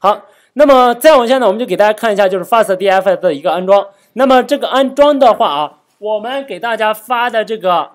好，那么再往下呢，我们就给大家看一下，就是 FastDFS 的一个安装。那么这个安装的话啊，我们给大家发的这个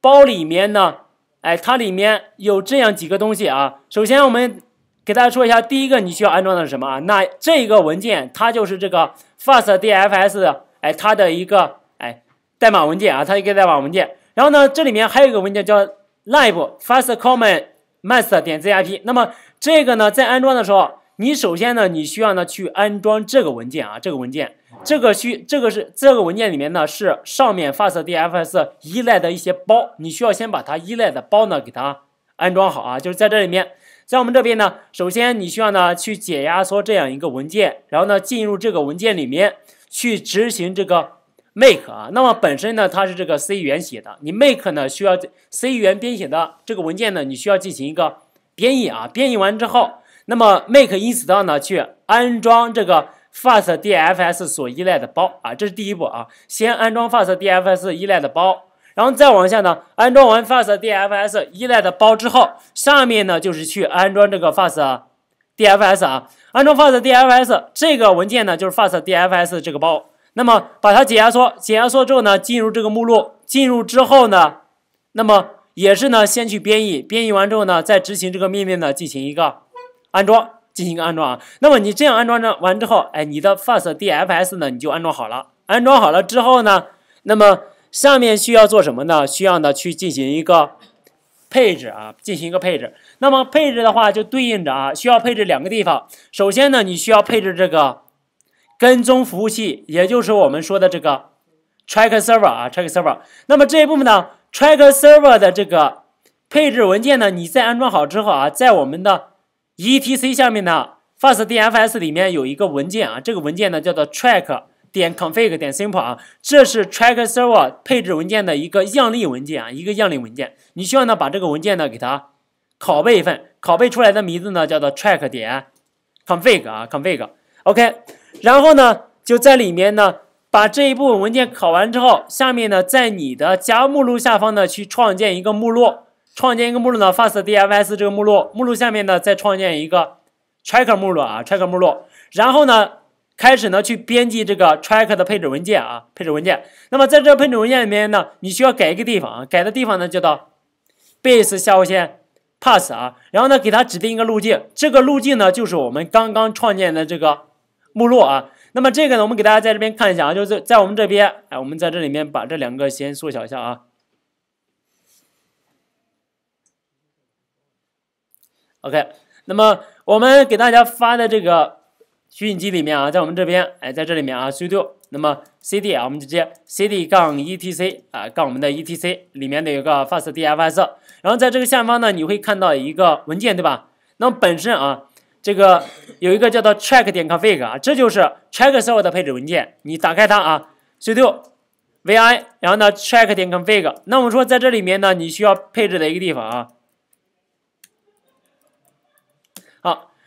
包里面呢，哎，它里面有这样几个东西啊。首先，我们给大家说一下，第一个你需要安装的是什么啊？那这一个文件，它就是这个 FastDFS，哎，它的一个哎代码文件啊，它一个代码文件。然后呢，这里面还有一个文件叫 lib fastcommon m a s t e r 点 zip。那么这个呢，在安装的时候。你首先呢，你需要呢去安装这个文件啊，这个文件，这个需这个是这个文件里面呢是上面发 t DFS 依赖的一些包，你需要先把它依赖的包呢给它安装好啊，就是在这里面，在我们这边呢，首先你需要呢去解压缩这样一个文件，然后呢进入这个文件里面去执行这个 make 啊，那么本身呢它是这个 C 语言写的，你 make 呢需要 C 语言编写的这个文件呢，你需要进行一个编译啊，编译完之后。那么 make install 呢？去安装这个 fast dfs 所依赖的包啊，这是第一步啊。先安装 fast dfs 依赖的包，然后再往下呢，安装完 fast dfs 依赖的包之后，下面呢就是去安装这个 fast dfs 啊。安装 fast dfs 这个文件呢，就是 fast dfs 这个包。那么把它解压缩，解压缩之后呢，进入这个目录，进入之后呢，那么也是呢，先去编译，编译完之后呢，再执行这个命令呢，进行一个。安装进行一个安装啊，那么你这样安装完之后，哎，你的 Fast DFS 呢你就安装好了。安装好了之后呢，那么下面需要做什么呢？需要呢去进行一个配置啊，进行一个配置。那么配置的话就对应着啊，需要配置两个地方。首先呢，你需要配置这个跟踪服务器，也就是我们说的这个 Tracker Server 啊，Tracker Server。那么这一部分呢，Tracker Server 的这个配置文件呢，你在安装好之后啊，在我们的 /etc 下面呢 fastdfs 里面有一个文件啊，这个文件呢叫做 track 点 config 点 simple 啊，这是 track server 配置文件的一个样例文件啊，一个样例文件。你需要呢把这个文件呢给它拷贝一份，拷贝出来的名字呢叫做 track 点 config 啊 config。OK，然后呢就在里面呢把这一部分文件拷完之后，下面呢在你的加目录下方呢去创建一个目录。创建一个目录呢，fastdfs 这个目录，目录下面呢再创建一个 tracker 目录啊，tracker 目录，然后呢开始呢去编辑这个 tracker 的配置文件啊，配置文件。那么在这配置文件里面呢，你需要改一个地方，啊，改的地方呢叫做 base 下划线 p a s s 啊，然后呢给它指定一个路径，这个路径呢就是我们刚刚创建的这个目录啊。那么这个呢，我们给大家在这边看一下啊，就是在我们这边，哎，我们在这里面把这两个先缩小一下啊。OK，那么我们给大家发的这个虚拟机里面啊，在我们这边哎，在这里面啊，cd，那么 cd，啊，我们直接 cd 杠 etc 啊，杠我们的 etc 里面的有一个 fastdfs，然后在这个下方呢，你会看到一个文件，对吧？那么本身啊，这个有一个叫做 c h e c k 点 config 啊，这就是 c h e c k server 的配置文件，你打开它啊，cd vi，然后呢 c h e c k 点 config，那我们说在这里面呢，你需要配置的一个地方啊。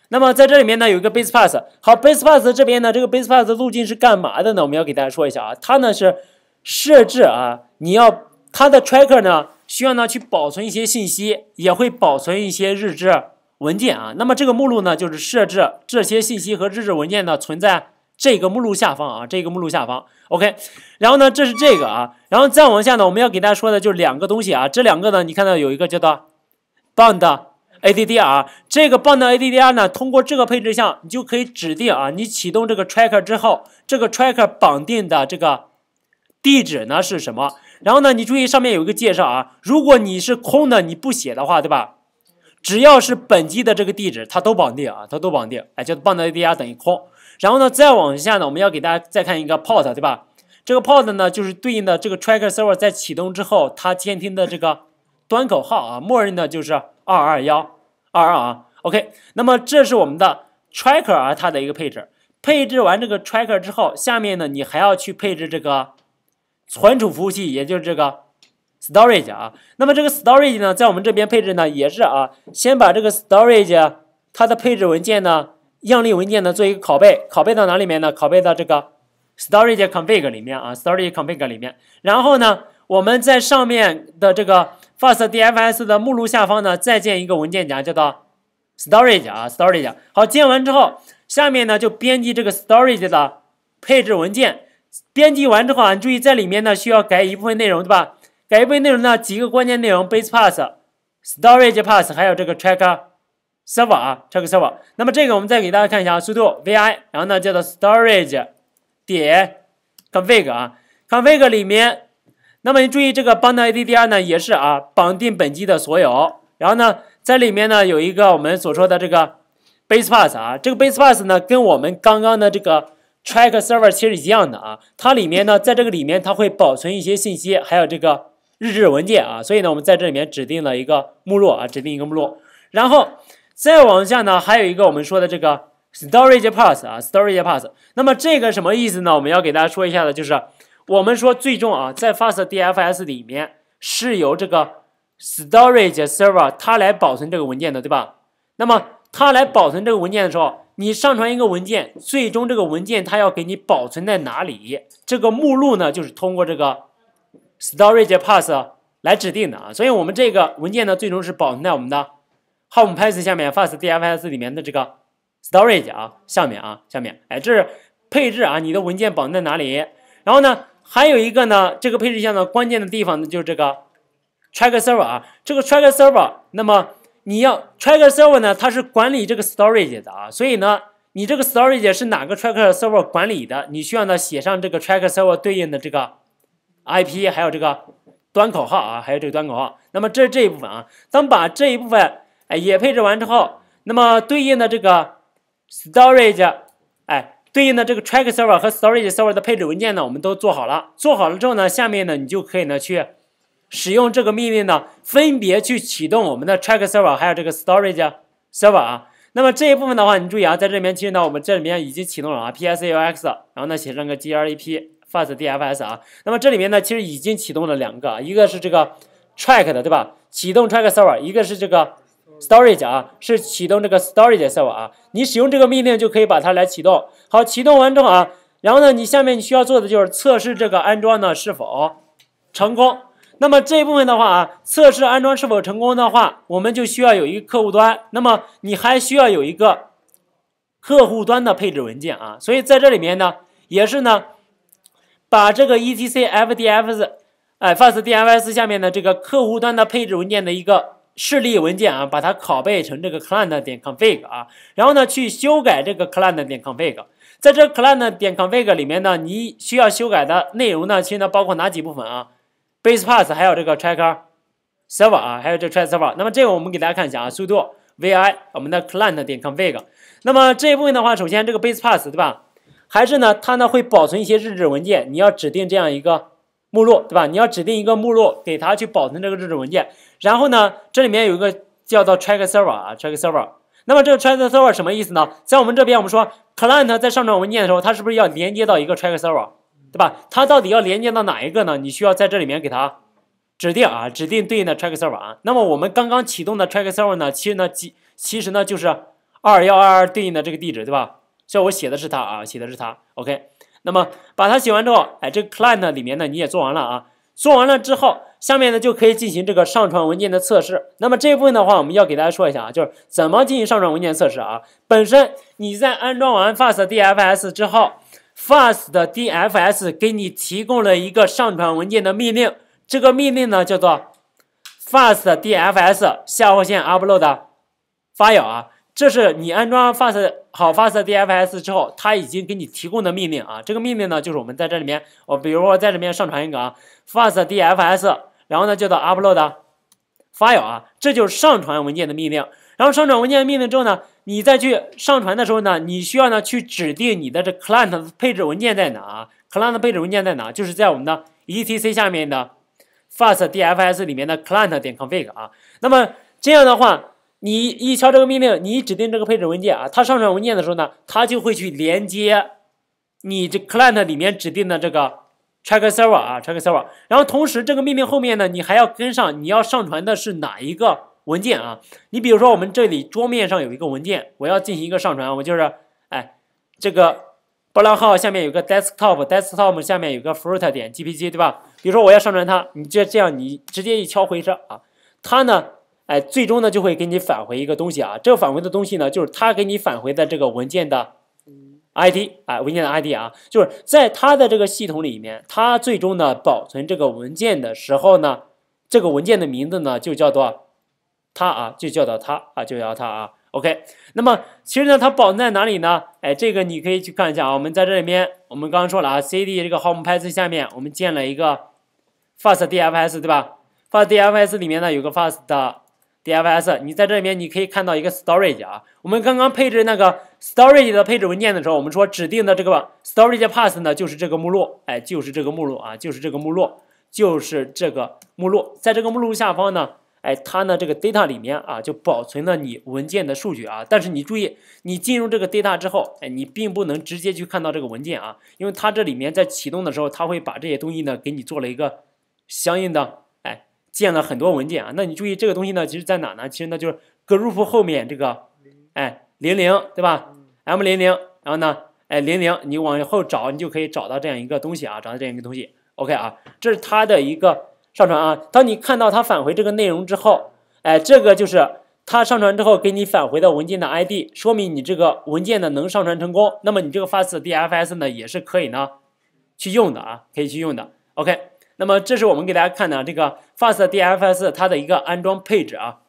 那么在这里面呢，有一个 base path。好，base path 这边呢，这个 base path 路径是干嘛的呢？我们要给大家说一下啊，它呢是设置啊，你要它的 tracker 呢需要呢去保存一些信息，也会保存一些日志文件啊。那么这个目录呢，就是设置这些信息和日志文件呢存在这个目录下方啊，这个目录下方。OK，然后呢，这是这个啊，然后再往下呢，我们要给大家说的就是两个东西啊，这两个呢，你看到有一个叫做 b u n d A D D R 这个棒的 A D D R 呢？通过这个配置项，你就可以指定啊，你启动这个 tracker 之后，这个 tracker 绑定的这个地址呢是什么？然后呢，你注意上面有一个介绍啊，如果你是空的，你不写的话，对吧？只要是本机的这个地址，它都绑定啊，它都绑定，哎，叫棒的 A D D R 等于空。然后呢，再往下呢，我们要给大家再看一个 port，对吧？这个 port 呢，就是对应的这个 tracker server 在启动之后，它监听的这个端口号啊，默认的就是。二二幺，二二啊，OK，那么这是我们的 tracker 啊，它的一个配置。配置完这个 tracker 之后，下面呢，你还要去配置这个存储服务器，也就是这个 storage 啊。那么这个 storage 呢，在我们这边配置呢，也是啊，先把这个 storage 它的配置文件呢，样例文件呢，做一个拷贝，拷贝到哪里面呢？拷贝到这个 storage config 里面啊，storage config 里面。然后呢，我们在上面的这个。fast dfs 的目录下方呢，再建一个文件夹，叫做 storage 啊 storage。好，建完之后，下面呢就编辑这个 storage 的配置文件。编辑完之后，啊，你注意在里面呢需要改一部分内容，对吧？改一部分内容呢，几个关键内容：base path、storage path，还有这个 t r a c k server 啊 t r a c k server。那么这个我们再给大家看一下，速度 vi，然后呢叫做 storage 点 config 啊 config 里面。那么你注意这个绑定 A D D R 呢，也是啊，绑定本机的所有。然后呢，在里面呢有一个我们所说的这个 base path 啊，这个 base path 呢跟我们刚刚的这个 track server 其实一样的啊。它里面呢，在这个里面它会保存一些信息，还有这个日志文件啊。所以呢，我们在这里面指定了一个目录啊，指定一个目录。然后再往下呢，还有一个我们说的这个 storage path 啊，storage path。那么这个什么意思呢？我们要给大家说一下的，就是。我们说，最终啊，在 Fast DFS 里面是由这个 Storage Server 它来保存这个文件的，对吧？那么它来保存这个文件的时候，你上传一个文件，最终这个文件它要给你保存在哪里？这个目录呢，就是通过这个 Storage p a s s 来指定的啊。所以我们这个文件呢，最终是保存在我们的 Home p a s s 下面，Fast DFS 里面的这个 Storage 啊下面啊下面。哎，这是配置啊，你的文件保存在哪里？然后呢？还有一个呢，这个配置项的关键的地方呢，就是这个 tracker server 啊，这个 tracker server，那么你要 tracker server 呢，它是管理这个 storage 的啊，所以呢，你这个 storage 是哪个 tracker server 管理的，你需要呢写上这个 tracker server 对应的这个 IP，还有这个端口号啊，还有这个端口号。那么这这一部分啊，咱们把这一部分哎也配置完之后，那么对应的这个 storage，哎。对应的这个 track server 和 storage server 的配置文件呢，我们都做好了。做好了之后呢，下面呢，你就可以呢去使用这个命令呢，分别去启动我们的 track server，还有这个 storage server 啊。那么这一部分的话，你注意啊，在这里面其实呢，我们这里面已经启动了啊 psu x，然后呢写上个 grp fast dfs 啊。那么这里面呢，其实已经启动了两个，一个是这个 track 的对吧？启动 track server，一个是这个。storage 啊，是启动这个 storage server 啊，你使用这个命令就可以把它来启动。好，启动完之后啊，然后呢，你下面你需要做的就是测试这个安装呢是否成功。那么这一部分的话啊，测试安装是否成功的话，我们就需要有一个客户端。那么你还需要有一个客户端的配置文件啊，所以在这里面呢，也是呢，把这个 /etc/fdfs 哎 fdfs a s t 下面的这个客户端的配置文件的一个。示例文件啊，把它拷贝成这个 client 点 config 啊，然后呢，去修改这个 client 点 config，在这 client 点 config 里面呢，你需要修改的内容呢，其实呢包括哪几部分啊？base path 还有这个 t r a c k e r server 啊，还有这 t r a c k server。那么这个我们给大家看一下啊，速度 vi 我们的 client 点 config。那么这一部分的话，首先这个 base path 对吧？还是呢，它呢会保存一些日志文件，你要指定这样一个。目录对吧？你要指定一个目录给它去保存这个日志文件。然后呢，这里面有一个叫做 track server 啊，track server。那么这个 track server 什么意思呢？在我们这边，我们说 client 在上传文件的时候，它是不是要连接到一个 track server，对吧？它到底要连接到哪一个呢？你需要在这里面给它指定啊，指定对应的 track server。啊。那么我们刚刚启动的 track server 呢，其实呢，其其实呢就是二幺二二对应的这个地址，对吧？所以，我写的是它啊，写的是它。OK。那么把它写完之后，哎，这个 client 里面呢你也做完了啊，做完了之后，下面呢就可以进行这个上传文件的测试。那么这一部分的话，我们要给大家说一下啊，就是怎么进行上传文件测试啊。本身你在安装完 fast dfs 之后，fast dfs 给你提供了一个上传文件的命令，这个命令呢叫做 fast dfs 下划线 upload 的发友啊。这是你安装 fast 好 fast dfs 之后，它已经给你提供的命令啊。这个命令呢，就是我们在这里面，我比如说在这里面上传一个啊 fast dfs，然后呢叫做 upload file 啊，这就是上传文件的命令。然后上传文件命令之后呢，你再去上传的时候呢，你需要呢去指定你的这 client 配置文件在哪？啊 client 配置文件在哪？就是在我们的 etc 下面的 fast dfs 里面的 client 点 config 啊。那么这样的话。你一敲这个命令，你指定这个配置文件啊，它上传文件的时候呢，它就会去连接你这 client 里面指定的这个 t r a c k server 啊 t r a c k server，然后同时这个命令后面呢，你还要跟上你要上传的是哪一个文件啊？你比如说我们这里桌面上有一个文件，我要进行一个上传，我就是哎这个波浪号下面有个 desktop desktop 下面有个 fruit 点 jpg 对吧？比如说我要上传它，你这这样你直接一敲回车啊，它呢？哎，最终呢就会给你返回一个东西啊，这个返回的东西呢就是它给你返回的这个文件的，ID 啊，文件的 ID 啊，就是在它的这个系统里面，它最终呢保存这个文件的时候呢，这个文件的名字呢就叫做它啊，就叫做它啊，就叫它啊。OK，那么其实呢它保存在哪里呢？哎，这个你可以去看一下啊，我们在这里面我们刚刚说了啊，C D 这个 home p h o e 下面我们建了一个 fast DFS 对吧？fast DFS 里面呢有个 fast 的。DFS，你在这里面你可以看到一个 storage 啊。我们刚刚配置那个 storage 的配置文件的时候，我们说指定的这个 storage path 呢，就是这个目录，哎，就是这个目录啊，就是这个目录，就是这个目录。在这个目录下方呢，哎，它呢这个 data 里面啊，就保存了你文件的数据啊。但是你注意，你进入这个 data 之后，哎，你并不能直接去看到这个文件啊，因为它这里面在启动的时候，它会把这些东西呢给你做了一个相应的。建了很多文件啊，那你注意这个东西呢，其实在哪呢？其实呢就是 group 后面这个，哎，零零对吧？M 零零，然后呢，哎，零零，你往后找，你就可以找到这样一个东西啊，找到这样一个东西。OK 啊，这是它的一个上传啊。当你看到它返回这个内容之后，哎，这个就是它上传之后给你返回的文件的 ID，说明你这个文件呢能上传成功。那么你这个发 t DFS 呢，也是可以呢去用的啊，可以去用的。OK。那么，这是我们给大家看的这个 Fast DFS 它的一个安装配置啊。